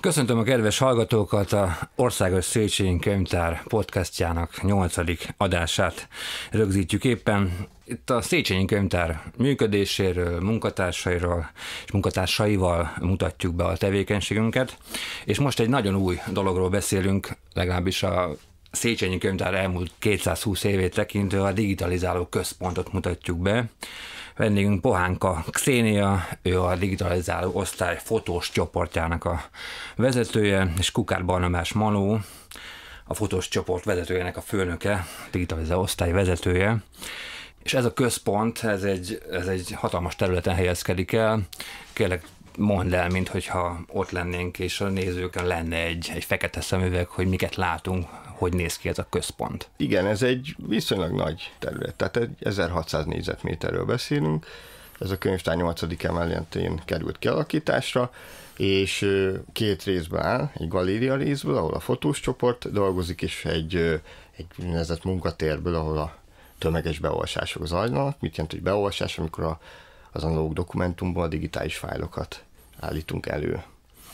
Köszöntöm a kedves hallgatókat a Országos Széchenyi Könyvtár podcastjának nyolcadik adását rögzítjük éppen. Itt a Széchenyi Könyvtár működéséről, munkatársairól és munkatársaival mutatjuk be a tevékenységünket, és most egy nagyon új dologról beszélünk, legalábbis a Széchenyi Könyvtár elmúlt 220 évét tekintve a digitalizáló központot mutatjuk be, Vendégünk Pohánka Xénia, ő a digitalizáló osztály fotós csoportjának a vezetője, és Kukár Barnabás Manó, a fotós csoport vezetőjének a főnöke, digitalizáló osztály vezetője. És ez a központ, ez egy, ez egy hatalmas területen helyezkedik el. Kérlek, mondd el, mintha ott lennénk, és a nézőkön lenne egy, egy fekete szemüveg, hogy miket látunk hogy néz ki ez a központ? Igen, ez egy viszonylag nagy terület, tehát egy 1600 négyzetméterről beszélünk, ez a könyvtár 8. emeletén került kialakításra, és két részben áll, egy galéria részből, ahol a fotós csoport dolgozik, és egy, egy úgynevezett munkatérből, ahol a tömeges beolvasások zajlanak. Mit jelent, hogy beolvasás, amikor a, az analóg dokumentumban a digitális fájlokat állítunk elő.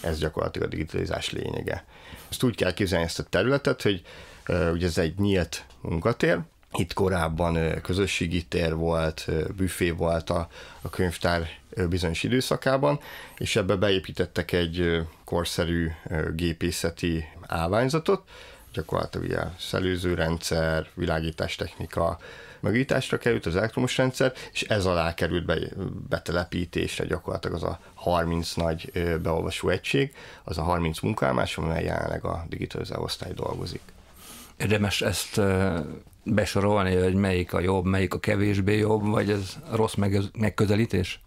Ez gyakorlatilag a digitalizás lényege. Ezt úgy kell képzelni ezt a területet, hogy ugye ez egy nyílt munkatér, itt korábban közösségi tér volt, büfé volt a, a könyvtár bizonyos időszakában, és ebbe beépítettek egy korszerű gépészeti állványzatot, gyakorlatilag ugye szelőzőrendszer, világítástechnika megításra került az elektromos rendszer, és ez alá került be, betelepítésre gyakorlatilag az a 30 nagy beolvasó egység, az a 30 munkálmás, amely jelenleg a digitalizál osztály dolgozik. Érdemes ezt besorolni, hogy melyik a jobb, melyik a kevésbé jobb, vagy ez rossz meg, megközelítés?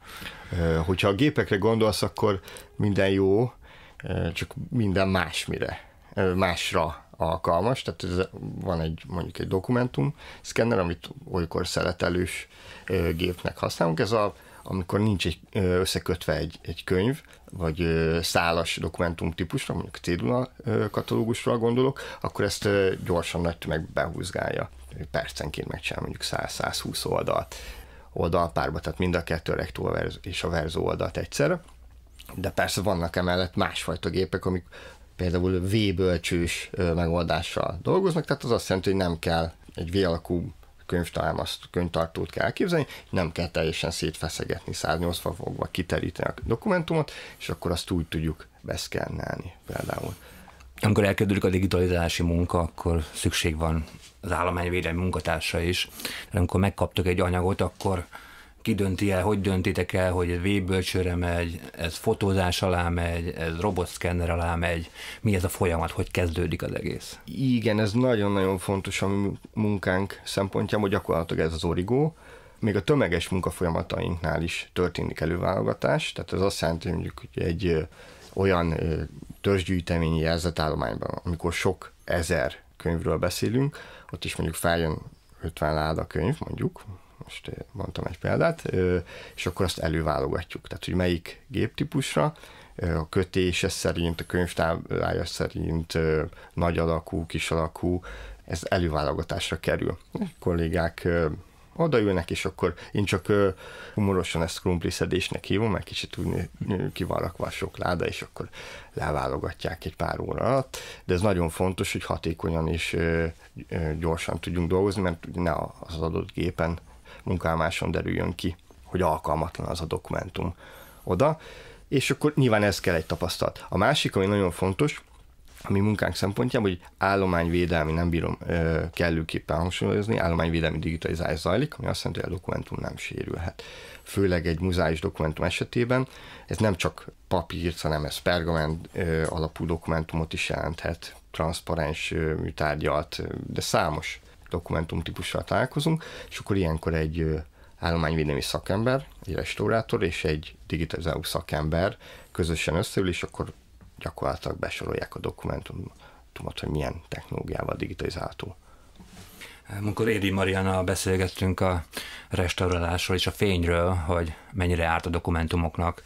Hogyha a gépekre gondolsz, akkor minden jó, csak minden másmire, másra alkalmas, tehát ez van egy mondjuk egy dokumentum szkenner, amit olykor szeletelős gépnek használunk, ez a amikor nincs egy, összekötve egy, egy könyv, vagy szálas dokumentum típusra, mondjuk cédula katalógusra gondolok, akkor ezt gyorsan nagy tömeg behúzgálja. Percenként megcsinál mondjuk 100-120 oldalt oldalpárba, tehát mind a kettő a és a verzó oldalt egyszerre. De persze vannak emellett másfajta gépek, amik például V-bölcsős megoldással dolgoznak, tehát az azt jelenti, hogy nem kell egy V-alakú könyvtalmazt, könyvtartót kell elképzelni, nem kell teljesen szétfeszegetni, 180 fokba kiteríteni a dokumentumot, és akkor azt úgy tudjuk beszkennelni például. Amikor elkezdődik a digitalizálási munka, akkor szükség van az állományvédelmi munkatársa is. Amikor megkaptok egy anyagot, akkor ki dönti el, hogy döntitek el, hogy ez vébölcsőre megy, ez fotózás alá megy, ez robotszkenner alá megy, mi ez a folyamat, hogy kezdődik az egész? Igen, ez nagyon-nagyon fontos a munkánk szempontjából, gyakorlatilag ez az origó, még a tömeges munkafolyamatainknál is történik előválogatás, tehát ez azt jelenti, hogy mondjuk egy olyan törzsgyűjteményi jelzetállományban, amikor sok ezer könyvről beszélünk, ott is mondjuk feljön 50 láda könyv, mondjuk, most eh, mondtam egy példát, és akkor azt előválogatjuk. Tehát, hogy melyik géptípusra, a kötése szerint, a könyvtárája szerint, nagy alakú, kis alakú, ez előválogatásra kerül. A kollégák odaülnek, és akkor én csak humorosan ezt krumpliszedésnek hívom, mert kicsit úgy ki van rakva a sok láda, és akkor leválogatják egy pár óra alatt, de ez nagyon fontos, hogy hatékonyan és gyorsan tudjunk dolgozni, mert ugye ne az adott gépen munkálmáson derüljön ki, hogy alkalmatlan az a dokumentum oda, és akkor nyilván ez kell egy tapasztalat. A másik, ami nagyon fontos, a mi munkánk szempontjából, hogy állományvédelmi, nem bírom ö, kellőképpen hangsúlyozni, állományvédelmi digitalizálás zajlik, ami azt jelenti, hogy a dokumentum nem sérülhet. Főleg egy muzáis dokumentum esetében ez nem csak papírt, hanem ez pergament ö, alapú dokumentumot is jelenthet, transzparens műtárgyat, de számos dokumentum típussal találkozunk, és akkor ilyenkor egy állományvédelmi szakember, egy restaurátor és egy digitalizáló szakember közösen összeül, és akkor gyakorlatilag besorolják a dokumentumot, hogy milyen technológiával digitalizálható. Amikor Édi Mariana beszélgettünk a restaurálásról és a fényről, hogy mennyire árt a dokumentumoknak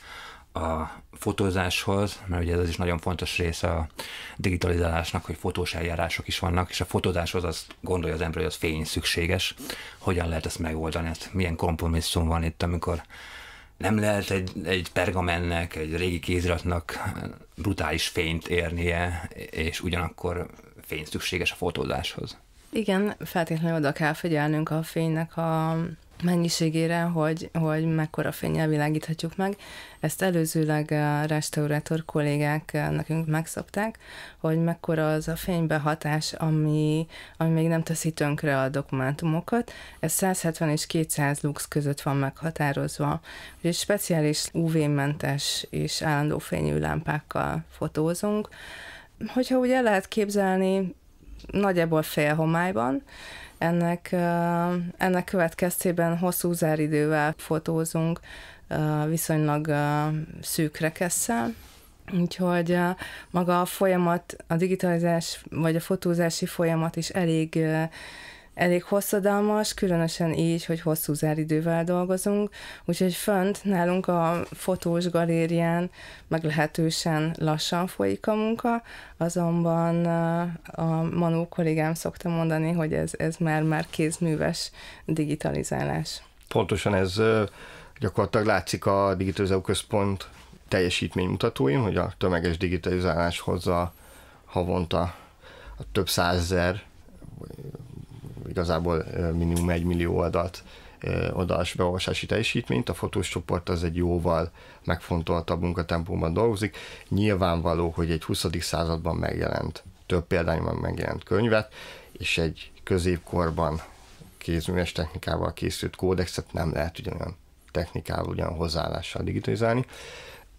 a fotózáshoz, mert ugye ez is nagyon fontos része a digitalizálásnak, hogy fotós eljárások is vannak, és a fotózáshoz azt gondolja az ember, hogy az fény szükséges. Hogyan lehet ezt megoldani? Ezt hát milyen kompromisszum van itt, amikor nem lehet egy, egy pergamennek, egy régi kéziratnak brutális fényt érnie, és ugyanakkor fény szükséges a fotózáshoz. Igen, feltétlenül oda kell figyelnünk a fénynek a mennyiségére, hogy, hogy mekkora fényel világíthatjuk meg. Ezt előzőleg a restaurátor kollégák eh, nekünk megszabták, hogy mekkora az a fénybe hatás, ami, ami még nem teszi tönkre a dokumentumokat. Ez 170 és 200 lux között van meghatározva. Úgyhogy speciális UV-mentes és állandó fényű lámpákkal fotózunk hogyha úgy el lehet képzelni, nagyjából fél homályban, ennek, ennek következtében hosszú záridővel fotózunk, viszonylag szűk rekesszel, Úgyhogy maga a folyamat, a digitalizás vagy a fotózási folyamat is elég elég hosszadalmas, különösen így, hogy hosszú záridővel dolgozunk, úgyhogy fönt nálunk a fotós galérián meglehetősen lassan folyik a munka, azonban a Manó kollégám szokta mondani, hogy ez, ez már, már kézműves digitalizálás. Pontosan ez gyakorlatilag látszik a Digitalizáló Központ teljesítménymutatóin, hogy a tömeges digitalizálás hozza havonta a több százezer igazából minimum egy millió oldalt oldalás beolvasási teljesítményt, a fotós csoport az egy jóval megfontoltabb munkatempóban dolgozik. Nyilvánvaló, hogy egy 20. században megjelent, több példányban megjelent könyvet, és egy középkorban kézműves technikával készült kódexet nem lehet ugyanolyan technikával, ugyan hozzáállással digitalizálni.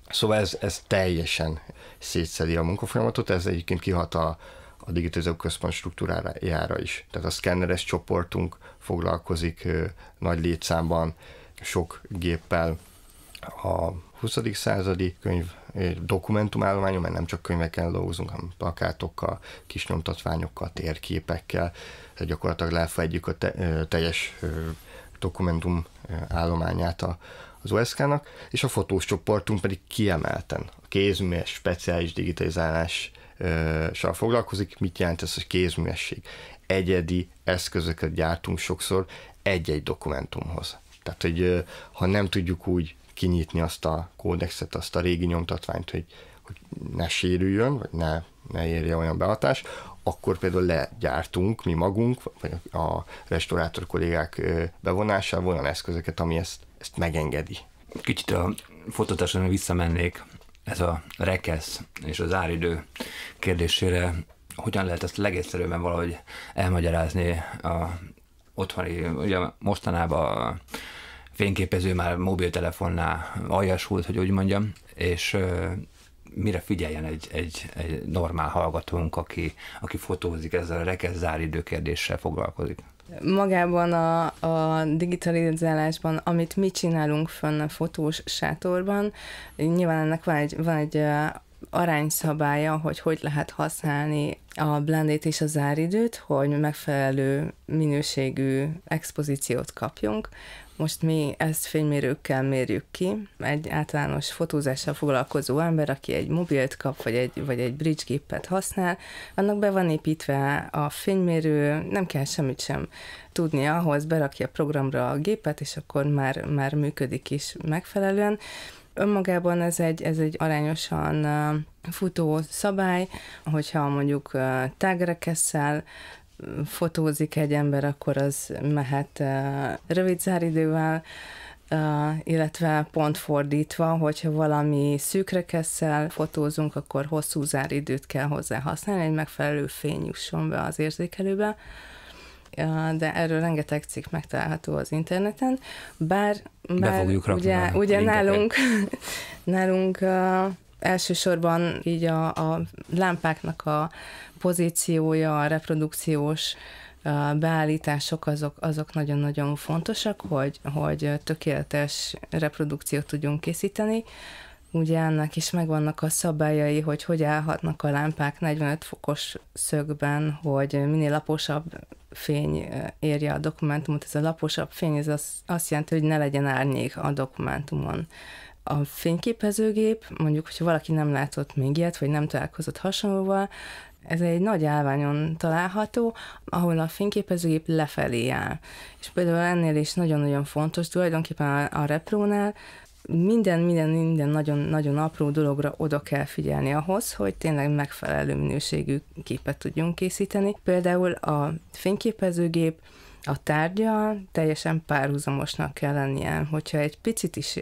Szóval ez, ez teljesen szétszedi a munkafolyamatot, ez egyébként kihat a, a digitalizáció központ struktúrájára is. Tehát a szkenneres csoportunk foglalkozik nagy létszámban, sok géppel a 20. századi könyv dokumentumállományon, mert nem csak könyveken dolgozunk, hanem plakátokkal, kis nyomtatványokkal, térképekkel, tehát gyakorlatilag lefedjük a te, teljes dokumentum állományát a, az OSK-nak, és a fotós csoportunk pedig kiemelten a kézműves speciális digitalizálás sal foglalkozik, mit jelent ez a kézművesség? Egyedi eszközöket gyártunk sokszor egy-egy dokumentumhoz. Tehát, hogy ha nem tudjuk úgy kinyitni azt a kódexet, azt a régi nyomtatványt, hogy, hogy ne sérüljön, vagy ne, ne érje olyan behatás, akkor például legyártunk mi magunk, vagy a restaurátor kollégák bevonásával olyan eszközöket, ami ezt, ezt megengedi. Kicsit a fotótársadalmi visszamennék ez a rekesz és az áridő kérdésére hogyan lehet ezt legegyszerűbben valahogy elmagyarázni a otthoni, ugye mostanában a fényképező már mobiltelefonnál aljasult, hogy úgy mondjam, és mire figyeljen egy, egy, egy normál hallgatónk, aki, aki fotózik ezzel a rekesz záridő kérdéssel foglalkozik? magában a, a digitalizálásban, amit mi csinálunk fönn a fotós sátorban, nyilván ennek van egy, van egy arányszabálya, hogy hogy lehet használni a blendét és a záridőt, hogy megfelelő minőségű expozíciót kapjunk, most mi ezt fénymérőkkel mérjük ki. Egy általános fotózással foglalkozó ember, aki egy mobilt kap, vagy egy, vagy egy bridge gépet használ, annak be van építve a fénymérő, nem kell semmit sem tudni ahhoz, berakja a programra a gépet, és akkor már, már működik is megfelelően. Önmagában ez egy, ez egy arányosan futó szabály, hogyha mondjuk tágrekesszel fotózik egy ember, akkor az mehet eh, rövid záridővel, eh, illetve pont fordítva, hogyha valami szűkre kesszel fotózunk, akkor hosszú záridőt kell hozzá használni, egy megfelelő fény jusson be az érzékelőbe, eh, de erről rengeteg cikk megtalálható az interneten, bár, bár Be ugye, ugye nálunk, nálunk elsősorban így a, a lámpáknak a pozíciója, a reprodukciós beállítások azok, azok nagyon-nagyon fontosak, hogy, hogy tökéletes reprodukciót tudjunk készíteni. Ugye ennek is megvannak a szabályai, hogy hogy állhatnak a lámpák 45 fokos szögben, hogy minél laposabb fény érje a dokumentumot. Ez a laposabb fény, ez az, azt jelenti, hogy ne legyen árnyék a dokumentumon a fényképezőgép, mondjuk, hogyha valaki nem látott még ilyet, vagy nem találkozott hasonlóval, ez egy nagy állványon található, ahol a fényképezőgép lefelé áll. És például ennél is nagyon-nagyon fontos, tulajdonképpen a, a reprónál minden, minden, minden nagyon-nagyon apró dologra oda kell figyelni ahhoz, hogy tényleg megfelelő minőségű képet tudjunk készíteni. Például a fényképezőgép a tárgyal teljesen párhuzamosnak kell lennie. Hogyha egy picit is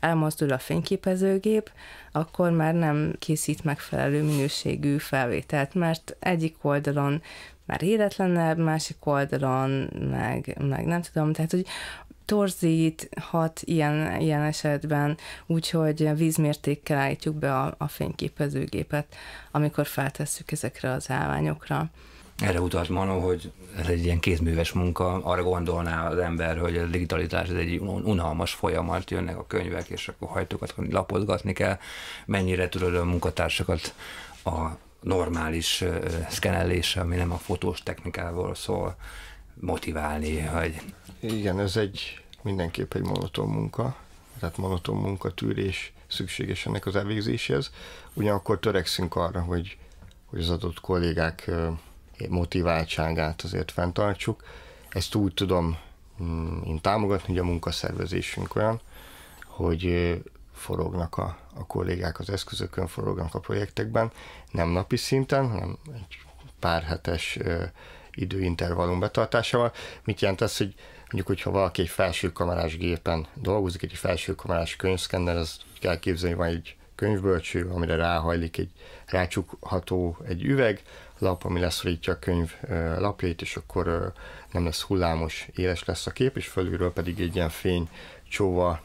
elmozdul a fényképezőgép, akkor már nem készít megfelelő minőségű felvételt, mert egyik oldalon már életlenebb, másik oldalon meg, meg nem tudom, tehát hogy torzít, hat ilyen, ilyen esetben, úgyhogy vízmértékkel állítjuk be a, a fényképezőgépet, amikor feltesszük ezekre az állványokra erre utalt Manó, hogy ez egy ilyen kézműves munka, arra gondolná az ember, hogy a digitalizás ez egy unalmas folyamat, jönnek a könyvek, és akkor hajtókat lapozgatni kell, mennyire tudod a munkatársakat a normális szkenelése, ami nem a fotós technikával szól, motiválni, hogy... Igen, ez egy mindenképp egy monoton munka, tehát monoton munka tűrés szükséges ennek az elvégzéséhez. Ugyanakkor törekszünk arra, hogy, hogy az adott kollégák motiváltságát azért fenntartsuk. Ezt úgy tudom mm, én támogatni, hogy a munkaszervezésünk olyan, hogy forognak a, a kollégák az eszközökön, forognak a projektekben, nem napi szinten, hanem egy pár hetes időintervallum betartásával. Mit jelent ez, hogy mondjuk, hogyha valaki egy felső kamerás gépen dolgozik, egy felső kamerás könyvszkenner, az kell képzelni, hogy van egy könyvbölcső, amire ráhajlik egy rácsukható egy üveg, lap, ami leszorítja a könyv lapjait, és akkor nem lesz hullámos, éles lesz a kép, és fölülről pedig egy ilyen fény csóva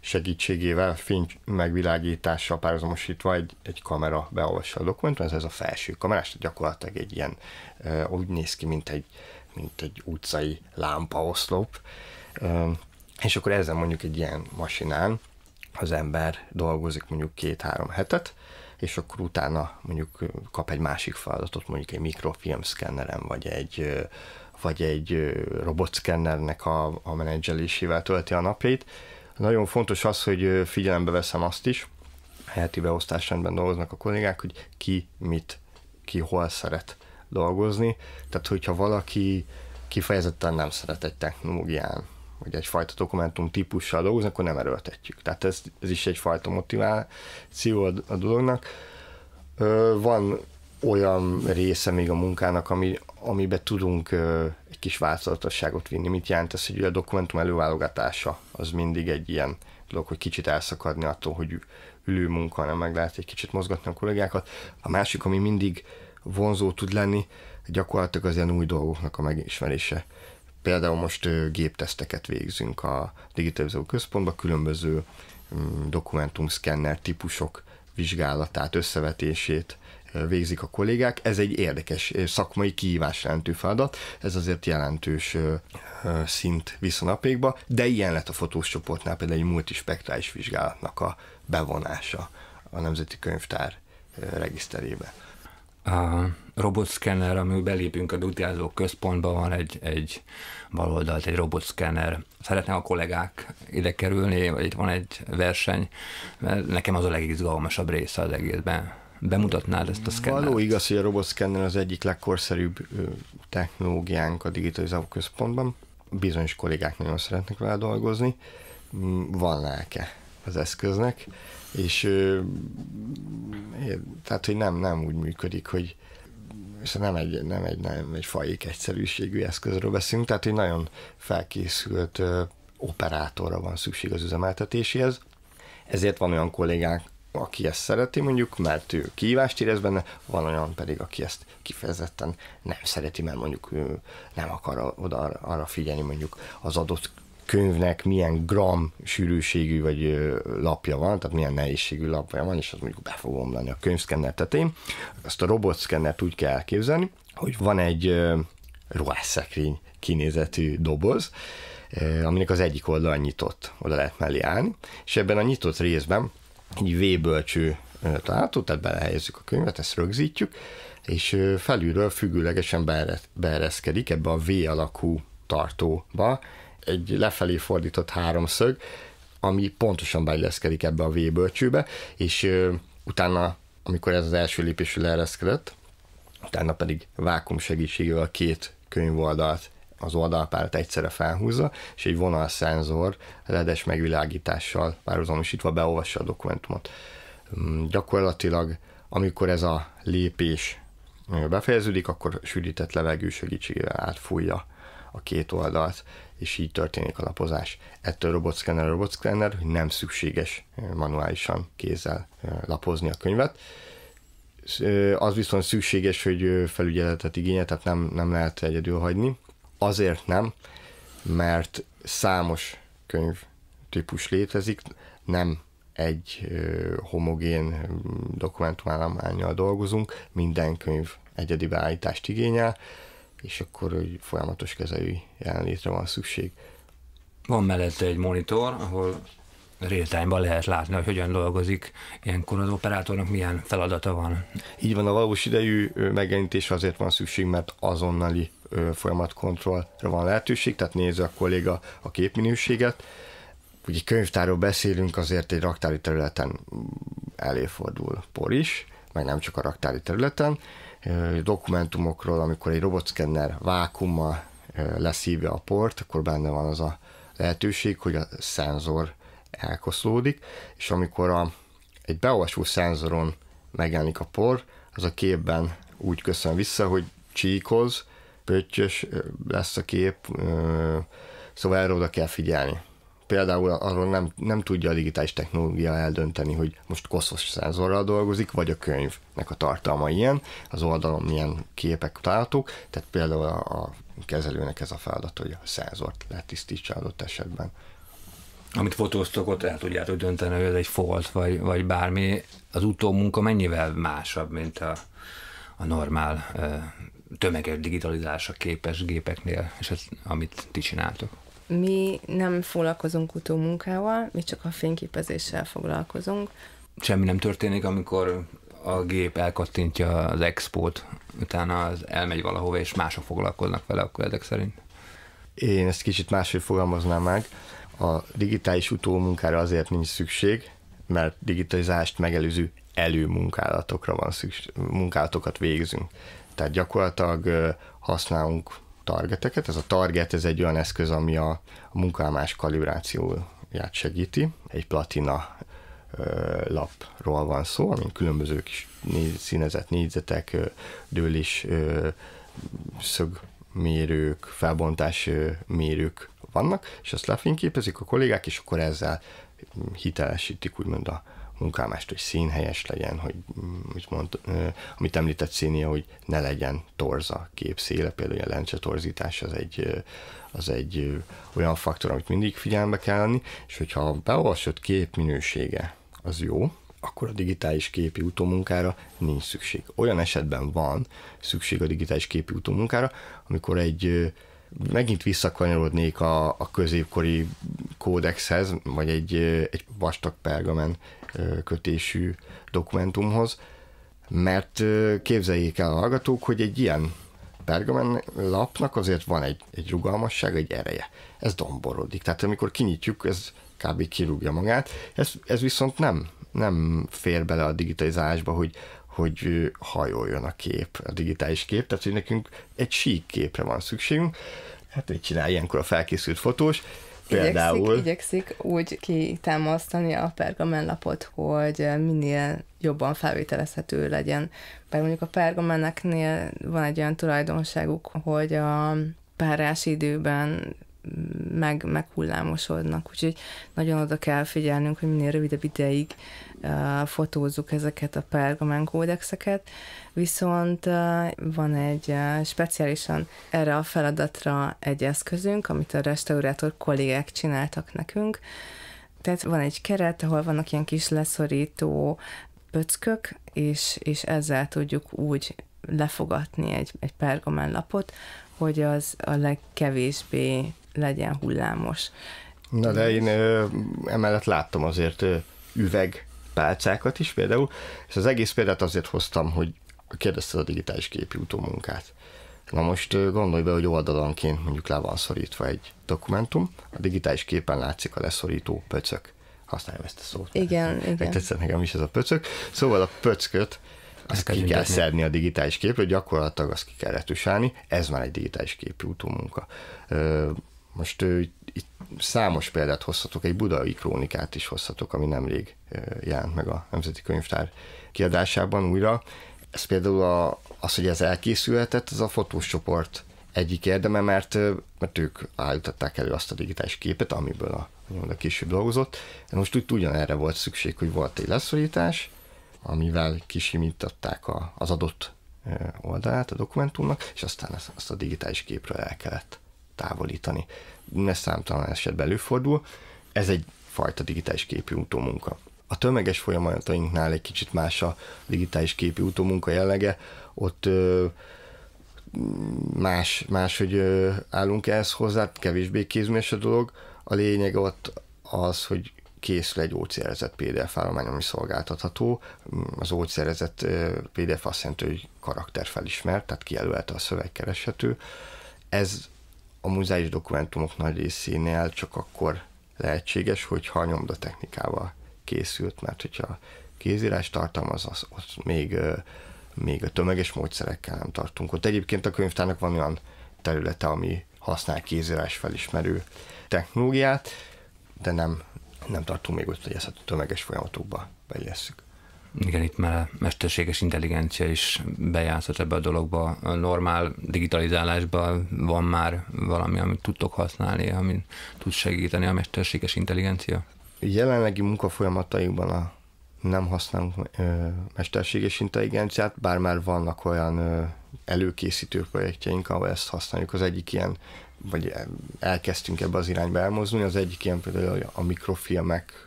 segítségével, fény megvilágítással párhuzamosítva egy, egy kamera beolvassa a dokumentum, ez, ez a felső kamerás, gyakorlatilag egy ilyen, úgy néz ki, mint egy, mint egy utcai lámpaoszlop, és akkor ezzel mondjuk egy ilyen masinán az ember dolgozik mondjuk két-három hetet, és akkor utána mondjuk kap egy másik feladatot, mondjuk egy mikrofilm mikrofilmszkenneren, vagy egy, vagy egy robotszkennernek a, a menedzselésével tölti a napjait. Nagyon fontos az, hogy figyelembe veszem azt is, helyeti beosztásrendben dolgoznak a kollégák, hogy ki mit, ki hol szeret dolgozni. Tehát, hogyha valaki kifejezetten nem szeret egy technológián vagy egyfajta dokumentum típussal dolgozni, akkor nem erőltetjük. Tehát ez, ez is egyfajta motiváció a, a dolognak. Ö, van olyan része még a munkának, ami, amibe tudunk ö, egy kis változatosságot vinni. Mit jelent ez, hogy a dokumentum előválogatása az mindig egy ilyen dolog, hogy kicsit elszakadni attól, hogy ülő munka, hanem meg lehet egy kicsit mozgatni a kollégákat. A másik, ami mindig vonzó tud lenni, gyakorlatilag az ilyen új dolgoknak a megismerése. Például most gépteszteket végzünk a Digitalizáció Központban, különböző mm, dokumentumszkenner típusok vizsgálatát, összevetését végzik a kollégák. Ez egy érdekes szakmai kihívás jelentő feladat, ez azért jelentős szint visz de ilyen lett a fotós csoportnál például egy multispektrális vizsgálatnak a bevonása a Nemzeti Könyvtár regiszterébe robotszkenner, amivel belépünk a dutiázó központba, van egy, egy baloldalt, egy robotszkenner. Szeretnek a kollégák ide kerülni, vagy itt van egy verseny, mert nekem az a legizgalmasabb része az egészben. Bemutatnád ezt a szkennert? Való igaz, hogy a robotszkenner az egyik legkorszerűbb technológiánk a digitalizáló központban. Bizonyos kollégák nagyon szeretnek vele dolgozni. Mm, van lelke az eszköznek, és tehát, hogy nem, nem úgy működik, hogy és nem egy, nem egy, nem egy fajék egyszerűségű eszközről beszélünk, tehát egy nagyon felkészült ö, operátorra van szükség az üzemeltetéséhez, ezért van olyan kollégánk, aki ezt szereti mondjuk, mert ő kihívást érez benne, van olyan pedig, aki ezt kifejezetten nem szereti, mert mondjuk ő nem akar oda arra figyelni mondjuk az adott könyvnek milyen gram sűrűségű vagy lapja van, tehát milyen nehézségű lapja van, és az mondjuk be fog omlani a könyvszkenner tetején. Azt a robotszkennert úgy kell elképzelni, hogy van egy ruhásszekrény kinézetű doboz, aminek az egyik oldala nyitott, oda lehet mellé állni, és ebben a nyitott részben egy V-bölcső található, tehát belehelyezzük a könyvet, ezt rögzítjük, és felülről függőlegesen beereszkedik ebbe a V alakú tartóba egy lefelé fordított háromszög, ami pontosan beilleszkedik ebbe a V bölcsőbe, és ö, utána, amikor ez az első lépésű leereszkedett, utána pedig vákum segítségével két könyvoldalt az oldalpárt egyszerre felhúzza, és egy vonalszenzor ledes megvilágítással párhuzamosítva beolvassa a dokumentumot. Mm, gyakorlatilag, amikor ez a lépés befejeződik, akkor sűrített levegő segítségével átfújja a két oldalt, és így történik a lapozás. Ettől robotszkenner robotszkenner, hogy nem szükséges manuálisan kézzel lapozni a könyvet. Az viszont szükséges, hogy felügyeletet igénye, tehát nem, nem lehet egyedül hagyni. Azért nem, mert számos könyv típus létezik, nem egy homogén mm, dokumentumállományjal dolgozunk, minden könyv egyedi beállítást igényel, és akkor hogy folyamatos kezelői jelenlétre van szükség. Van mellette egy monitor, ahol real lehet látni, hogy hogyan dolgozik ilyenkor az operátornak milyen feladata van. Így van, a valós idejű megjelenítés azért van szükség, mert azonnali folyamatkontrollra van lehetőség, tehát nézze a kolléga a képminőséget. Ugye könyvtárról beszélünk, azért egy raktári területen előfordul por is, meg nem csak a raktári területen, dokumentumokról, amikor egy robotszkenner vákummal leszívja a port, akkor benne van az a lehetőség, hogy a szenzor elkoszlódik, és amikor a, egy beolvasó szenzoron megjelenik a por, az a képben úgy köszön vissza, hogy csíkoz, pöttyös lesz a kép, szóval erre oda kell figyelni például arról nem, nem tudja a digitális technológia eldönteni, hogy most koszos szenzorral dolgozik, vagy a könyvnek a tartalma ilyen, az oldalon milyen képek találhatók, tehát például a, a kezelőnek ez a feladat, hogy a szenzort letisztítsa adott esetben. Amit fotóztok, ott el tudjátok dönteni, hogy ez egy folt, vagy, vagy bármi. Az utómunka mennyivel másabb, mint a, a normál tömeges digitalizása képes gépeknél, és ez, amit ti csináltok? Mi nem foglalkozunk utómunkával, mi csak a fényképezéssel foglalkozunk. Semmi nem történik, amikor a gép elkattintja az expót, utána az elmegy valahova, és mások foglalkoznak vele, akkor ezek szerint. Én ezt kicsit máshogy fogalmaznám meg. A digitális utómunkára azért nincs szükség, mert digitalizást megelőző előmunkálatokra van szükség, munkálatokat végzünk. Tehát gyakorlatilag használunk targeteket. Ez a target, ez egy olyan eszköz, ami a, a munkálmás kalibrációját segíti. Egy platina lapról van szó, amin különböző kis négy, színezett négyzetek, dőlés szögmérők, felbontás mérők vannak, és azt lefényképezik a kollégák, és akkor ezzel hitelesítik úgymond a, munkámást, hogy színhelyes legyen, hogy mm, mit mond, amit említett színia, hogy ne legyen torza kép széle, például a lencse torzítás az egy, az egy olyan faktor, amit mindig figyelme kell lenni, és hogyha a beolvasott kép minősége az jó, akkor a digitális képi utómunkára nincs szükség. Olyan esetben van szükség a digitális képi utómunkára, amikor egy megint visszakanyarodnék a, a középkori kódexhez, vagy egy, egy vastag pergamen kötésű dokumentumhoz, mert képzeljék el a hallgatók, hogy egy ilyen pergamen lapnak azért van egy, egy rugalmasság, egy ereje. Ez domborodik. Tehát amikor kinyitjuk, ez kb. kirúgja magát. Ez, ez viszont nem, nem fér bele a digitalizálásba, hogy hogy hajoljon a kép, a digitális kép, tehát hogy nekünk egy sík képre van szükségünk, hát mit csinál ilyenkor a felkészült fotós, például... Igyekszik, igyekszik úgy kitámasztani a pergamenlapot, hogy minél jobban felvételezhető legyen. Bár mondjuk a pergameneknél van egy olyan tulajdonságuk, hogy a párás időben meg, meg hullámosodnak, úgyhogy nagyon oda kell figyelnünk, hogy minél rövidebb ideig uh, fotózzuk ezeket a pergamen kódexeket, viszont uh, van egy uh, speciálisan erre a feladatra egy eszközünk, amit a restaurátor kollégák csináltak nekünk, tehát van egy keret, ahol vannak ilyen kis leszorító pöckök, és, és ezzel tudjuk úgy lefogatni egy, egy pergamenlapot, hogy az a legkevésbé legyen hullámos. Na de én ö, emellett láttam azért ö, üvegpálcákat is például, és az egész példát azért hoztam, hogy kérdezted a digitális képi utómunkát. Na most gondolj be, hogy oldalanként mondjuk le van szorítva egy dokumentum, a digitális képen látszik a leszorító pöcök. Használjam ezt a szót. Igen, mert, igen. tetszett nekem is ez a pöcök. Szóval a pöcköt azt ki kell szedni a digitális képről, gyakorlatilag azt ki kell retusálni, ez már egy digitális képi utómunka. Most itt számos példát hozhatok, egy budai krónikát is hozhatok, ami nemrég jelent meg a Nemzeti Könyvtár kiadásában újra. Ez például a, az, hogy ez elkészülhetett, az a fotós csoport egyik érdeme, mert, mert ők állították elő azt a digitális képet, amiből a, a később dolgozott. De most úgy ugyanerre volt szükség, hogy volt egy leszorítás, amivel kisimították a, az adott oldalát a dokumentumnak, és aztán azt a digitális képről el kellett távolítani. Ne számtalan esetben előfordul. Ez egy fajta digitális képi utómunka. A tömeges folyamatainknál egy kicsit más a digitális képi utómunka jellege, ott ö, más, más, hogy ö, állunk ehhez hozzá, kevésbé kézműves a dolog. A lényeg ott az, hogy készül egy ócérezett PDF állomány, ami szolgáltatható. Az ócérezett PDF azt jelenti, hogy karakter felismert. tehát kijelölte a szöveg kereshető. Ez a muzeális dokumentumok nagy részénél csak akkor lehetséges, hogyha a technikával készült, mert hogyha kézírás tartalmaz, az, az még, még a tömeges módszerekkel nem tartunk ott. Egyébként a könyvtárnak van olyan területe, ami használ kézírás felismerő technológiát, de nem, nem tartunk még ott, hogy ezt a tömeges folyamatokba belesszük. Igen, itt már mesterséges intelligencia is bejátszott ebbe a dologba. A normál digitalizálásban van már valami, amit tudtok használni, amit tud segíteni a mesterséges intelligencia? Jelenlegi munkafolyamataikban a nem használunk ö, mesterséges intelligenciát, bár már vannak olyan ö, előkészítő projektjeink, ahol ezt használjuk. Az egyik ilyen, vagy elkezdtünk ebbe az irányba elmozdulni, az egyik ilyen például a mikrofilmek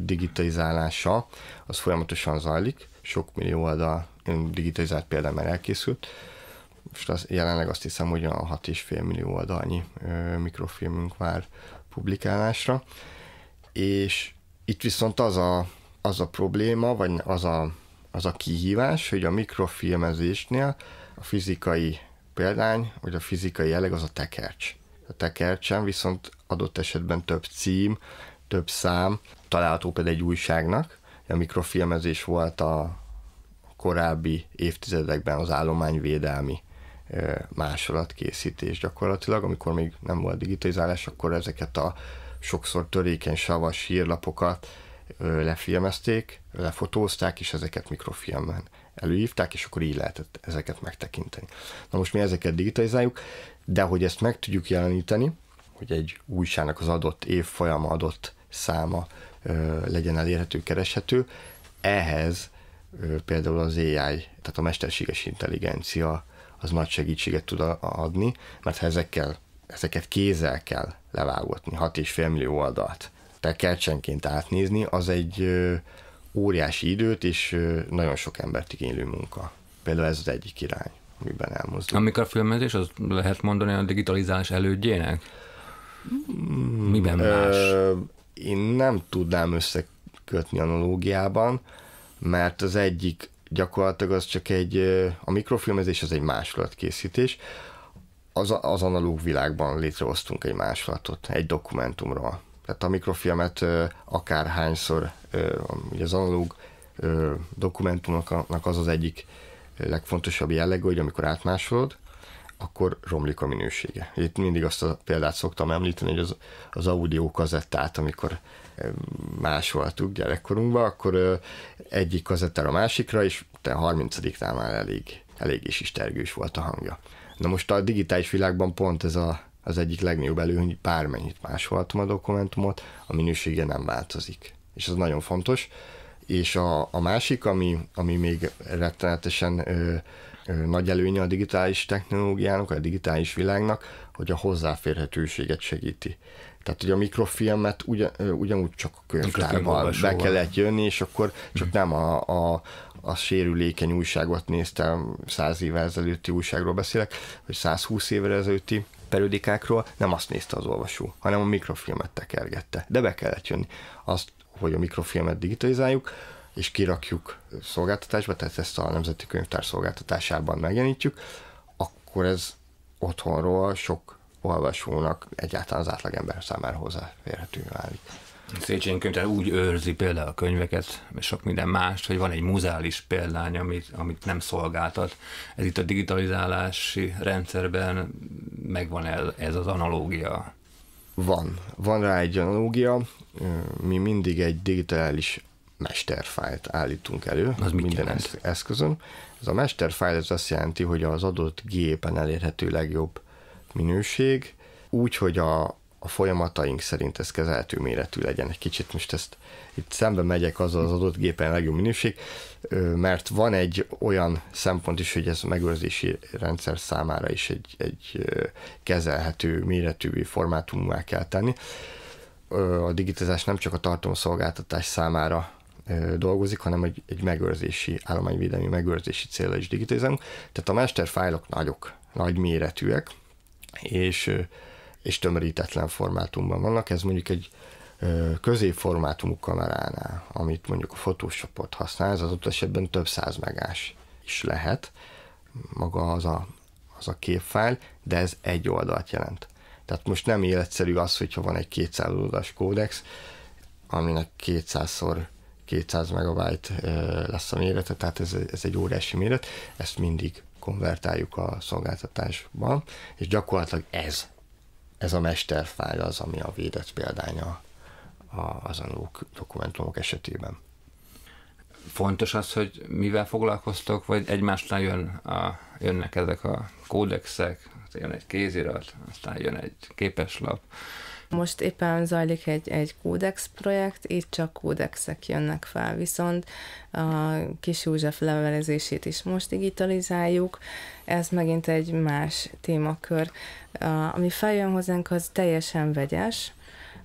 digitalizálása az folyamatosan zajlik, sok millió oldal digitalizált például már elkészült, és az, jelenleg azt hiszem, hogy a 6,5 millió oldalnyi ö, mikrofilmünk vár publikálásra, és itt viszont az a, az a probléma, vagy az a, az a kihívás, hogy a mikrofilmezésnél a fizikai példány, vagy a fizikai jelleg az a tekercs. A tekercsen viszont adott esetben több cím, több szám található például egy újságnak, a mikrofilmezés volt a korábbi évtizedekben az állományvédelmi másolatkészítés gyakorlatilag, amikor még nem volt digitalizálás, akkor ezeket a sokszor törékeny savas hírlapokat lefilmezték, lefotózták, és ezeket mikrofilmen előhívták, és akkor így lehetett ezeket megtekinteni. Na most mi ezeket digitalizáljuk, de hogy ezt meg tudjuk jeleníteni, hogy egy újságnak az adott évfolyama adott száma legyen elérhető, kereshető. Ehhez például az AI, tehát a mesterséges intelligencia az nagy segítséget tud adni, mert ha ezekkel, ezeket kézzel kell levágotni, 6,5 millió oldalt, te kercsenként átnézni, az egy óriási időt és nagyon sok embert igénylő munka. Például ez az egyik irány, amiben elmozdul. Amikor a filmezés, az lehet mondani a digitalizálás elődjének? Miben más? Ö, én nem tudnám összekötni analógiában, mert az egyik gyakorlatilag az csak egy, a mikrofilmezés az egy másolatkészítés, az, az analóg világban létrehoztunk egy másolatot, egy dokumentumról. Tehát a mikrofilmet akárhányszor, ugye az analóg dokumentumnak az az egyik legfontosabb jellege, hogy amikor átmásolod, akkor romlik a minősége. Itt mindig azt a példát szoktam említeni, hogy az, az audio kazettát, amikor másoltuk gyerekkorunkban, akkor egyik kazettára a másikra, és te 30 nál már elég, elég is istergős volt a hangja. Na most a digitális világban pont ez a, az egyik legnagyobb előny, hogy bármennyit másolhatom a dokumentumot, a minősége nem változik. És ez nagyon fontos. És a, a másik, ami, ami még rettenetesen nagy előnye a digitális technológiának, a digitális világnak, hogy a hozzáférhetőséget segíti. Tehát, hogy a mikrofilmet ugyan, ugyanúgy csak a könyvtárban be kellett jönni, és akkor csak hm. nem a, a, a sérülékeny újságot néztem, 100 évvel ezelőtti újságról beszélek, vagy 120 évvel ezelőtti periodikákról, nem azt nézte az olvasó, hanem a mikrofilmet tekergette. De be kellett jönni. Azt, hogy a mikrofilmet digitalizáljuk, és kirakjuk szolgáltatásba, tehát ezt a Nemzeti Könyvtár szolgáltatásában megjelenítjük, akkor ez otthonról sok olvasónak egyáltalán az átlagember számára hozzáférhető válik. Széchenyi könyvtár úgy őrzi például a könyveket, és sok minden mást, hogy van egy muzális példány, amit, amit nem szolgáltat. Ez itt a digitalizálási rendszerben megvan el ez az analógia. Van. Van rá egy analógia. Mi mindig egy digitális mesterfájlt állítunk elő az minden jelent? eszközön. Ez a mesterfájl ez azt jelenti, hogy az adott gépen elérhető legjobb minőség, úgy, hogy a, a folyamataink szerint ez kezelhető méretű legyen. Egy kicsit most ezt itt szembe megyek azzal az adott gépen legjobb minőség, mert van egy olyan szempont is, hogy ez a megőrzési rendszer számára is egy, egy kezelhető méretű formátumú kell tenni. A digitizás nem csak a tartalomszolgáltatás számára dolgozik, hanem egy, egy megőrzési, állományvédelmi megőrzési célra is digitalizálunk. Tehát a masterfájlok nagyok, nagy méretűek, és, és tömörítetlen formátumban vannak. Ez mondjuk egy középformátumú kameránál, amit mondjuk a Photoshopot használ, az ott esetben több száz megás is lehet maga az a, az a képfájl, de ez egy oldalt jelent. Tehát most nem életszerű az, hogyha van egy 200 oldalas kódex, aminek 200-szor 200 megabyte lesz a mérete, tehát ez, ez egy órási méret, ezt mindig konvertáljuk a szolgáltatásban, és gyakorlatilag ez, ez a mesterfájl az, ami a védett példánya az analóg dokumentumok esetében. Fontos az, hogy mivel foglalkoztok, vagy egymásnál jön a, jönnek ezek a kódexek, jön egy kézirat, aztán jön egy képeslap, most éppen zajlik egy, egy kódex projekt, itt csak kódexek jönnek fel, viszont a kis József levelezését is most digitalizáljuk, ez megint egy más témakör. Ami feljön hozzánk, az teljesen vegyes,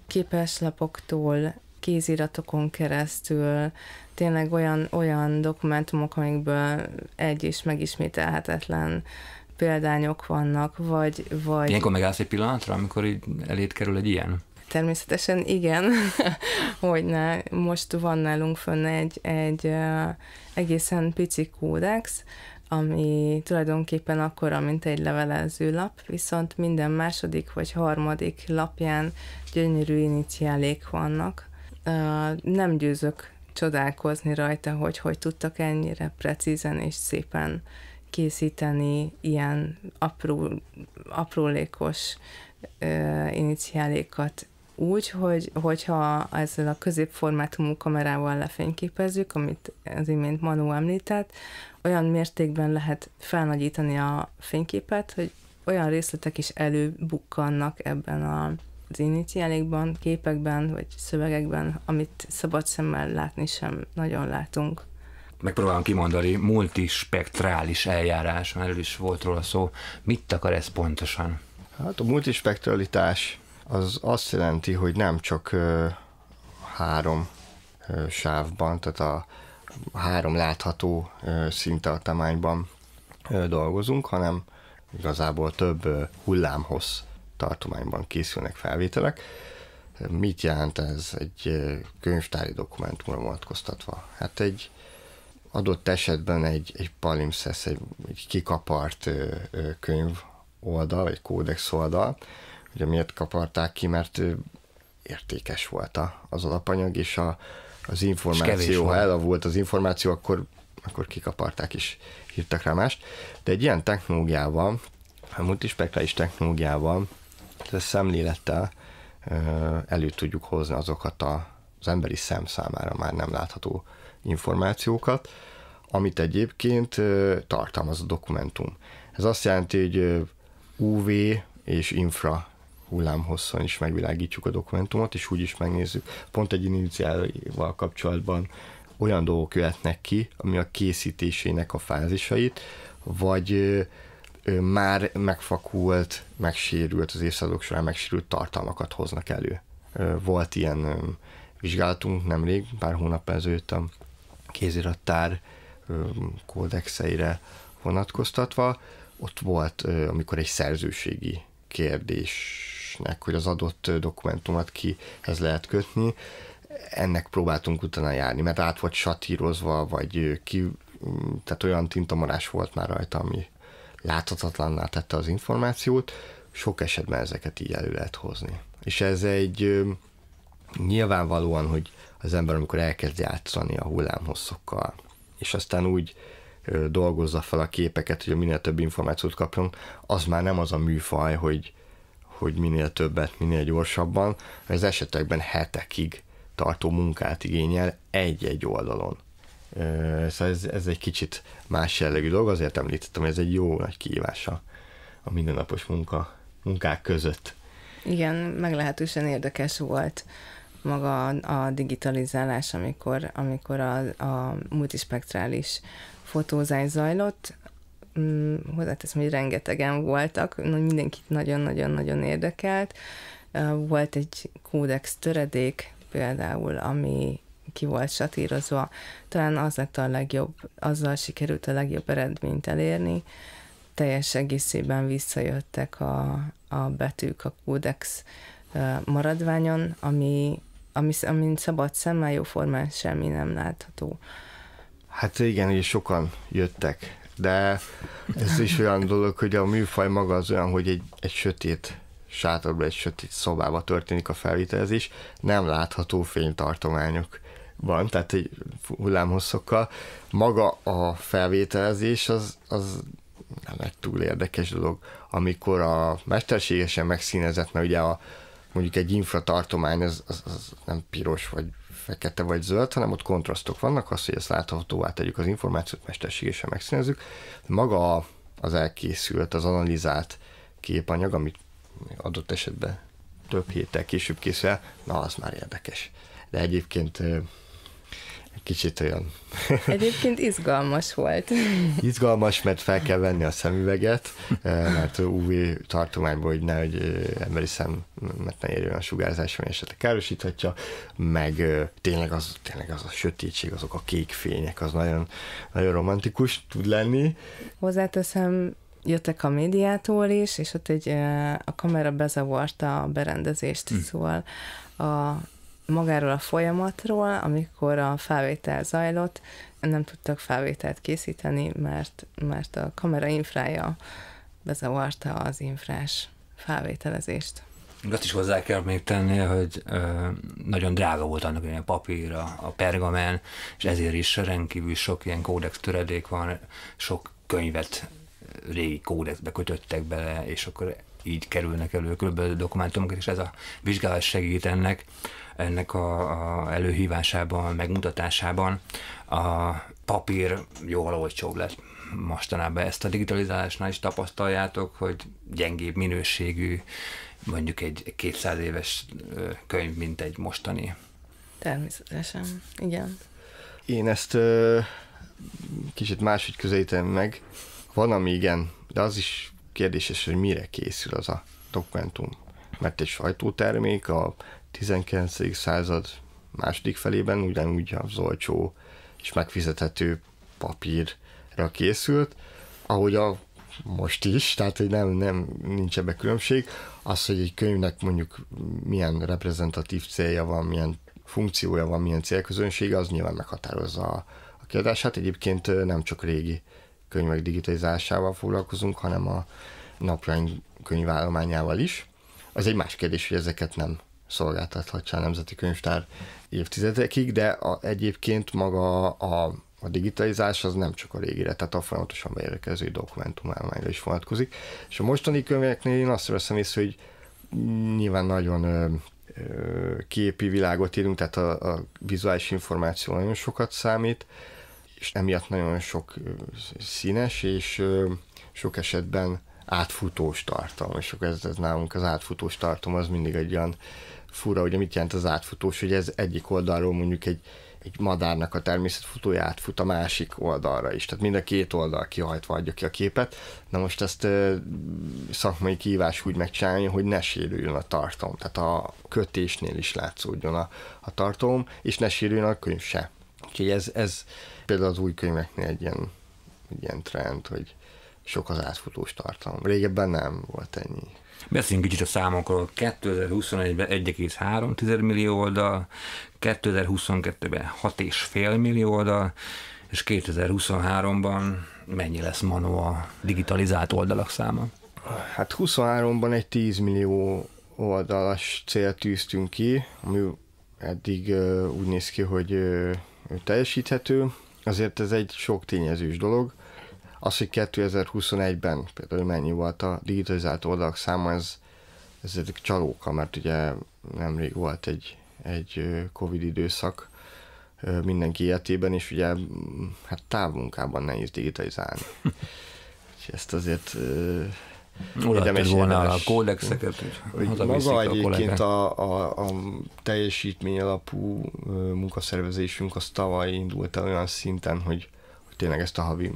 képeslapoktól kéziratokon keresztül, tényleg olyan, olyan dokumentumok, amikből egy is megismételhetetlen példányok vannak, vagy... vagy... Ilyenkor megállsz egy pillanatra, amikor így elét kerül egy ilyen? Természetesen igen, hogy ne. Most van nálunk fönn egy, egy egészen pici kódex, ami tulajdonképpen akkora, mint egy levelező lap, viszont minden második vagy harmadik lapján gyönyörű iniciálék vannak. Nem győzök csodálkozni rajta, hogy hogy tudtak ennyire precízen és szépen készíteni ilyen apró, aprólékos ö, iniciálékat úgy, hogy, hogyha ezzel a középformátumú kamerával lefényképezzük, amit az imént Manu említett, olyan mértékben lehet felnagyítani a fényképet, hogy olyan részletek is előbukkannak ebben a az iniciálékban, képekben vagy szövegekben, amit szabad szemmel látni sem nagyon látunk megpróbálom kimondani, multispektrális eljárás, erről is volt róla szó. Mit akar ez pontosan? Hát a multispektralitás az azt jelenti, hogy nem csak ö, három ö, sávban, tehát a három látható ö, szintartományban ö, dolgozunk, hanem igazából több ö, hullámhoz tartományban készülnek felvételek. Mit jelent ez egy könyvtári dokumentumra vonatkoztatva? Hát egy adott esetben egy, egy palimpsesz, egy, egy kikapart ö, ö, könyv oldal, vagy kódex oldal, ugye miért kaparták ki, mert ö, értékes volt az alapanyag, és a, az információ, ha elavult az információ, akkor, akkor kikaparták is, hírtak rá mást. De egy ilyen technológiával, a multispektrális technológiával, a szemlélettel elő tudjuk hozni azokat a, az emberi szem számára már nem látható információkat, amit egyébként tartalmaz a dokumentum. Ez azt jelenti, hogy UV és infra hullámhosszon is megvilágítjuk a dokumentumot, és úgy is megnézzük. Pont egy iniciálval kapcsolatban olyan dolgok jöhetnek ki, ami a készítésének a fázisait, vagy már megfakult, megsérült, az évszázadok során megsérült tartalmakat hoznak elő. Volt ilyen vizsgálatunk nemrég, pár hónap ezelőtt a kézirattár kódexeire vonatkoztatva, ott volt, amikor egy szerzőségi kérdésnek, hogy az adott dokumentumot kihez lehet kötni, ennek próbáltunk utána járni, mert át volt satírozva, vagy ki, tehát olyan tintamarás volt már rajta, ami láthatatlanná tette az információt, sok esetben ezeket így elő lehet hozni. És ez egy Nyilvánvalóan, hogy az ember, amikor elkezd játszani a hullámhosszokkal, és aztán úgy dolgozza fel a képeket, hogy minél több információt kapjon, az már nem az a műfaj, hogy, hogy minél többet, minél gyorsabban, ez esetekben hetekig tartó munkát igényel egy-egy oldalon. Szóval ez, ez egy kicsit más jellegű dolog, azért említettem, hogy ez egy jó nagy kihívása a mindennapos munka, munkák között. Igen, meglehetősen érdekes volt maga a, digitalizálás, amikor, amikor a, a multispektrális fotózás zajlott, mm, hozzáteszem, hogy rengetegen voltak, mindenkit nagyon-nagyon-nagyon érdekelt. Volt egy kódex töredék például, ami ki volt satírozva, talán az lett a legjobb, azzal sikerült a legjobb eredményt elérni. Teljes egészében visszajöttek a, a betűk a kódex maradványon, ami ami, amin szabad szemmel jóformán semmi nem látható. Hát igen, és sokan jöttek, de ez is olyan dolog, hogy a műfaj maga az olyan, hogy egy, egy sötét sátorban, egy sötét szobába történik a felvételezés, nem látható fénytartományok van, tehát egy hullámhosszokkal. Maga a felvételezés az, az nem egy túl érdekes dolog, amikor a mesterségesen megszínezett, mert ugye a, mondjuk egy infratartomány az, az, az nem piros, vagy fekete, vagy zöld, hanem ott kontrasztok vannak, az, hogy ezt láthatóvá tegyük az információt, mesterségesen megszínezzük. Maga az elkészült, az analizált képanyag, amit adott esetben több héttel később készül na az már érdekes. De egyébként kicsit olyan. Egyébként izgalmas volt. Izgalmas, mert fel kell venni a szemüveget, eh, mert UV tartományból, hogy ne, hogy eh, emberi szem, mert ne érjön a sugárzás, ami esetleg károsíthatja, meg eh, tényleg az, tényleg az a sötétség, azok a kék fények, az nagyon, nagyon romantikus tud lenni. Hozzáteszem, jöttek a médiától is, és ott egy, a kamera bezavarta a berendezést, mm. szóval a magáról a folyamatról, amikor a felvétel zajlott, nem tudtak felvételt készíteni, mert, mert a kamera infrája bezavarta az infrás felvételezést. Azt is hozzá kell még tenni, hogy ö, nagyon drága volt annak ilyen papír, a, a pergamen, és ezért is rendkívül sok ilyen kódex töredék van, sok könyvet régi kódexbe kötöttek bele, és akkor így kerülnek elő különböző dokumentumok, és ez a vizsgálat segít ennek, ennek a, a előhívásában, megmutatásában a papír jóval olcsóbb lett mostanában. Ezt a digitalizálásnál is tapasztaljátok, hogy gyengébb minőségű, mondjuk egy 200 éves könyv, mint egy mostani. Természetesen, igen. Én ezt ö, kicsit máshogy közelítem meg. Van, ami igen, de az is kérdéses, hogy mire készül az a dokumentum. Mert egy sajtótermék, a 19. század második felében ugyanúgy az olcsó és megfizethető papírra készült, ahogy a most is, tehát hogy nem, nem nincs ebbe különbség. Az, hogy egy könyvnek mondjuk milyen reprezentatív célja van, milyen funkciója van, milyen célközönsége, az nyilván meghatározza a, a kiadását. Egyébként nem csak régi könyvek digitalizásával foglalkozunk, hanem a napjaink könyvállományával is. Az egy más kérdés, hogy ezeket nem szolgáltathatja a Nemzeti Könyvtár évtizedekig, de a, egyébként maga a, a digitalizás az nem csak a régire, tehát a folyamatosan beérkező dokumentumállományra is vonatkozik. És a mostani könyveknél én azt veszem észre, hogy nyilván nagyon ö, ö, képi világot élünk, tehát a, a vizuális információ nagyon sokat számít, és emiatt nagyon sok színes, és ö, sok esetben átfutós tartalom, és akkor ez, ez nálunk az átfutós tartalom az mindig egy olyan fura, hogy mit jelent az átfutós, hogy ez egyik oldalról mondjuk egy, egy madárnak a természetfutója átfut a másik oldalra is. Tehát mind a két oldal kihajtva adja ki a képet. Na most ezt ö, szakmai kívás úgy megcsinálni, hogy ne sérüljön a tartalom. Tehát a kötésnél is látszódjon a, a tartalom, és ne sérüljön a könyv se. Úgyhogy ez, ez például az új könyveknél egy ilyen, egy ilyen trend, hogy sok az átfutós tartalom. Régebben nem volt ennyi. Beszéljünk kicsit a számokról. 2021-ben 1,3 millió oldal, 2022-ben 6,5 millió oldal, és 2023-ban mennyi lesz Manu a digitalizált oldalak száma? Hát 23-ban egy 10 millió oldalas célt tűztünk ki, ami eddig úgy néz ki, hogy teljesíthető. Azért ez egy sok tényezős dolog. Az, hogy 2021-ben például mennyi volt a digitalizált oldalak száma, ez, ez egy csalóka, mert ugye nemrég volt egy, egy Covid időszak mindenki életében, és ugye mm, hát távmunkában nehéz digitalizálni. és ezt azért Érdemes volna a kódexeket. Maga egyébként a, a, a teljesítmény alapú munkaszervezésünk az tavaly indult el olyan szinten, hogy, hogy tényleg ezt a havi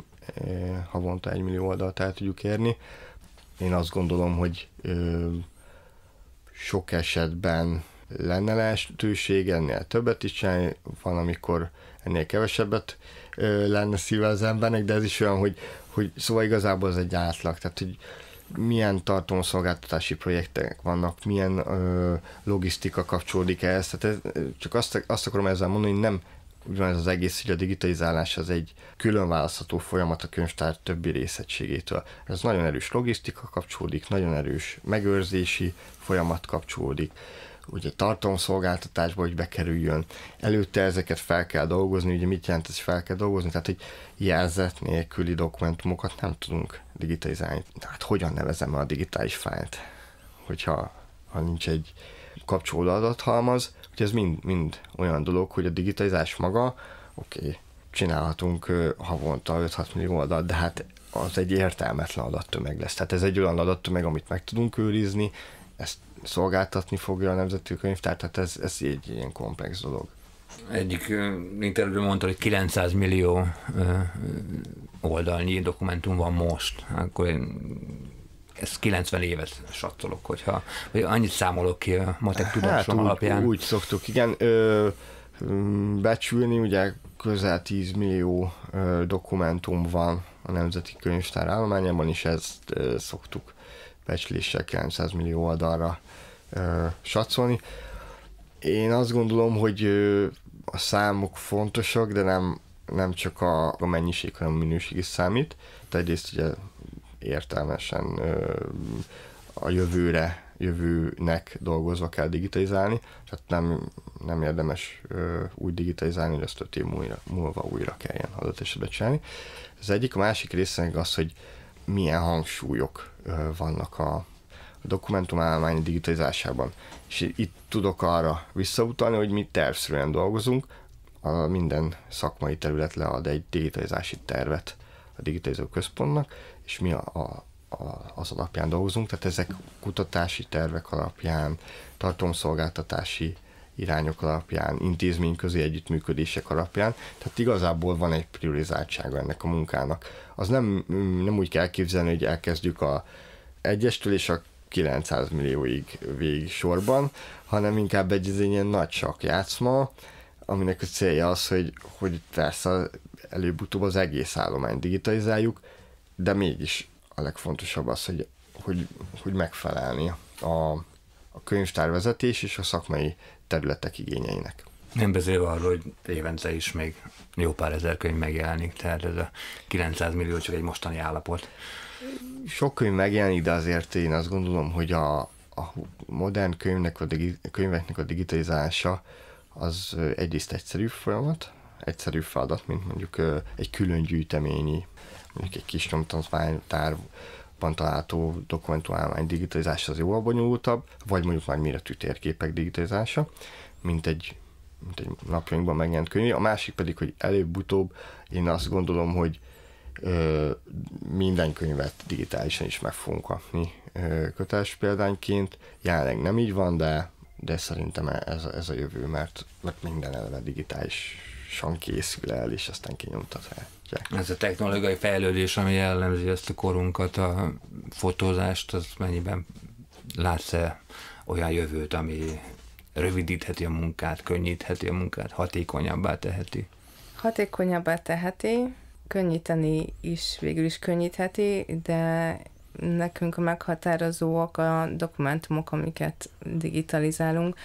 havonta egy millió oldalt el tudjuk érni. Én azt gondolom, hogy sok esetben lenne lehetőség ennél többet is csinálni, van, amikor ennél kevesebbet ö, lenne szíve az embernek, de ez is olyan, hogy, hogy szóval igazából ez egy átlag, tehát hogy milyen tartalomszolgáltatási projektek vannak, milyen ö, logisztika kapcsolódik ehhez, tehát ez, csak azt, azt akarom ezzel mondani, hogy nem ugyanez az egész, hogy a digitalizálás az egy külön választható folyamat a könyvtár többi részegységétől. Ez nagyon erős logisztika kapcsolódik, nagyon erős megőrzési folyamat kapcsolódik ugye tartalomszolgáltatásba, hogy bekerüljön. Előtte ezeket fel kell dolgozni, ugye mit jelent ez fel kell dolgozni, tehát egy jelzet nélküli dokumentumokat nem tudunk digitalizálni. Tehát hogyan nevezem a digitális fájlt, hogyha ha nincs egy kapcsolódó adathalmaz, hogy ez mind, mind olyan dolog, hogy a digitalizás maga, oké, okay, csinálhatunk havonta 5-6 millió oldalt, de hát az egy értelmetlen adattömeg lesz. Tehát ez egy olyan adattömeg, amit meg tudunk őrizni, ezt szolgáltatni fogja a Nemzeti Könyvtár, tehát ez, ez egy ilyen komplex dolog. Egyik interjúban mondta, hogy 900 millió oldalnyi dokumentum van most. Akkor én ez 90 évet sattolok, hogyha vagy annyit számolok ki a matek hát tudásom hát, alapján. Úgy, úgy szoktuk, igen. Ö, mm, becsülni, ugye közel 10 millió ö, dokumentum van a Nemzeti Könyvtár állományában, és ezt ö, szoktuk becsléssel 900 millió oldalra ö, satszolni. Én azt gondolom, hogy ö, a számok fontosak, de nem, nem csak a, a mennyiség, hanem a minőség is számít. Tehát egyrészt ugye értelmesen a jövőre, jövőnek dolgozva kell digitalizálni, tehát nem, nem érdemes úgy digitalizálni, hogy azt öt év múlva, múlva újra kelljen adott esetben csinálni. Az egyik, a másik része az, hogy milyen hangsúlyok vannak a, dokumentumállomány digitalizásában. És itt tudok arra visszautalni, hogy mi tervszerűen dolgozunk, a minden szakmai terület lead egy digitalizási tervet a digitalizó központnak, és mi a, a, a, az alapján dolgozunk, tehát ezek kutatási tervek alapján, tartomszolgáltatási irányok alapján, intézményközi együttműködések alapján, tehát igazából van egy priorizáltsága ennek a munkának. Az nem, nem úgy kell képzelni, hogy elkezdjük a egyestől és a 900 millióig végig sorban, hanem inkább egy ilyen nagy sakjátszma, aminek a célja az, hogy, hogy persze előbb-utóbb az egész állományt digitalizáljuk, de mégis a legfontosabb az, hogy, hogy, hogy megfelelni a, a könyvtárvezetés és a szakmai területek igényeinek. Nem beszélve arról, hogy évente is még jó pár ezer könyv megjelenik, tehát ez a 900 millió csak egy mostani állapot. Sok könyv megjelenik, de azért én azt gondolom, hogy a, a modern könyvnek, a digi, könyveknek a digitalizálása az egyrészt egyszerű folyamat, egyszerű feladat, mint mondjuk egy külön gyűjteményi, mondjuk egy kis nyomtatványtárban található dokumentumállomány digitalizása az jóval bonyolultabb, vagy mondjuk már méretű térképek digitalizása, mint egy, mint egy napjainkban megjelent könyv. A másik pedig, hogy előbb-utóbb én azt gondolom, hogy ö, minden könyvet digitálisan is meg fogunk kapni ö, példányként. Jelenleg nem így van, de de szerintem ez, ez a jövő, mert, mert minden eleve digitális gyorsan készül el, és aztán kinyomtatják. Ez a technológiai fejlődés, ami jellemzi ezt a korunkat, a fotózást, az mennyiben látsz-e olyan jövőt, ami rövidítheti a munkát, könnyítheti a munkát, hatékonyabbá teheti? Hatékonyabbá teheti, könnyíteni is végül is könnyítheti, de nekünk a meghatározóak a dokumentumok, amiket digitalizálunk,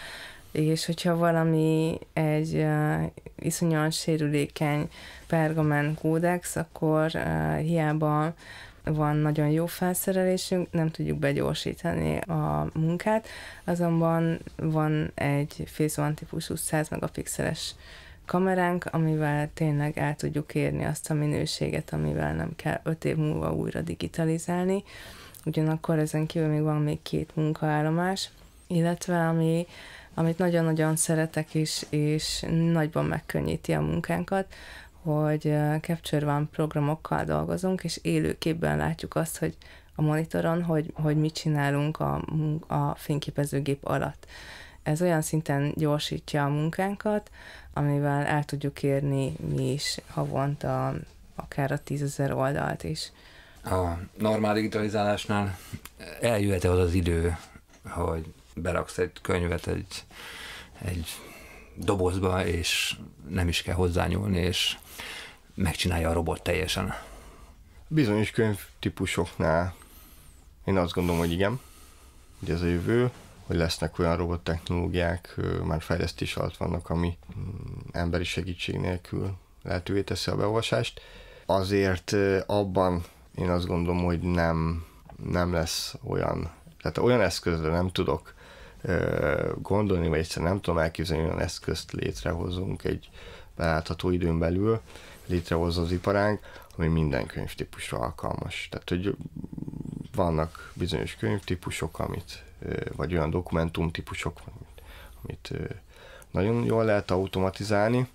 és hogyha valami egy uh, iszonyan sérülékeny pergamen kódex, akkor uh, hiába van nagyon jó felszerelésünk, nem tudjuk begyorsítani a munkát, azonban van egy Phase One típusú 100 megapixeles kameránk, amivel tényleg el tudjuk érni azt a minőséget, amivel nem kell 5 év múlva újra digitalizálni. Ugyanakkor ezen kívül még van még két munkaállomás, illetve ami amit nagyon-nagyon szeretek is, és nagyban megkönnyíti a munkánkat, hogy Capture One programokkal dolgozunk, és élőképben látjuk azt, hogy a monitoron, hogy, hogy mit csinálunk a, a fényképezőgép alatt. Ez olyan szinten gyorsítja a munkánkat, amivel el tudjuk érni mi is havonta akár a tízezer oldalt is. A normál digitalizálásnál eljöhet-e az az idő, hogy beraksz egy könyvet egy, egy dobozba, és nem is kell hozzányúlni, és megcsinálja a robot teljesen. Bizonyos könyvtípusoknál én azt gondolom, hogy igen, hogy ez a jövő, hogy lesznek olyan robot technológiák, már fejlesztés alatt vannak, ami mm, emberi segítség nélkül lehetővé teszi a beolvasást. Azért abban én azt gondolom, hogy nem, nem lesz olyan, tehát olyan eszközre nem tudok gondolni, vagy egyszerűen nem tudom elképzelni, olyan eszközt létrehozunk egy belátható időn belül, létrehoz az iparánk, ami minden könyvtípusra alkalmas. Tehát, hogy vannak bizonyos könyvtípusok, amit, vagy olyan dokumentumtípusok, amit nagyon jól lehet automatizálni,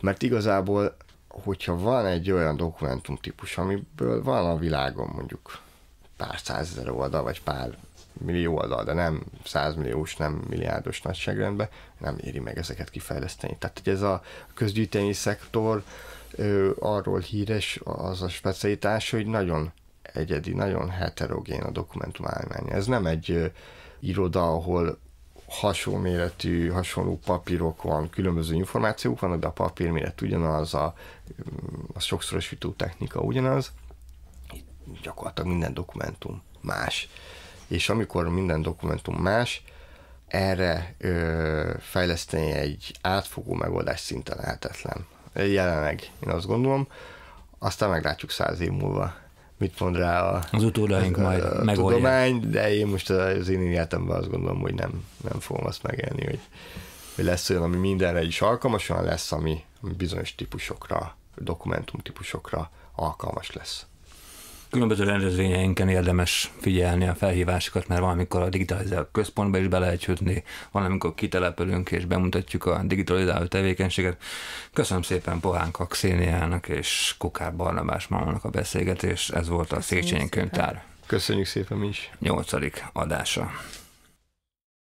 mert igazából, hogyha van egy olyan dokumentumtípus, amiből van a világon mondjuk pár százezer oldal, vagy pár millió oldal, de nem százmilliós, nem milliárdos nagyságrendben, nem éri meg ezeket kifejleszteni. Tehát, hogy ez a közgyűjtényi szektor ő, arról híres az a specialitás, hogy nagyon egyedi, nagyon heterogén a dokumentumállomány. Ez nem egy ö, iroda, ahol hasonló méretű, hasonló papírok van, különböző információk vannak, de a papírméret ugyanaz, a, a sokszorosító technika ugyanaz, gyakorlatilag minden dokumentum más. És amikor minden dokumentum más, erre ö, fejleszteni egy átfogó megoldás szinte lehetetlen. Jelenleg én azt gondolom, aztán meglátjuk száz év múlva, mit mond rá a, az utódaink majd a tudomány, de én most az én életemben azt gondolom, hogy nem, nem fogom azt megélni, hogy, hogy lesz olyan, ami mindenre is alkalmas, olyan lesz, ami, ami bizonyos típusokra, dokumentum típusokra alkalmas lesz különböző rendezvényeinken érdemes figyelni a felhívásokat, mert valamikor a digitalizált központba is be lehet jutni, valamikor kitelepülünk és bemutatjuk a digitalizáló tevékenységet. Köszönöm szépen Pohánka Xéniának és Kukár Barnabás Mamának a beszélgetés, ez volt a Széchenyi Könyvtár. Köszönjük szépen is. Nyolcadik adása.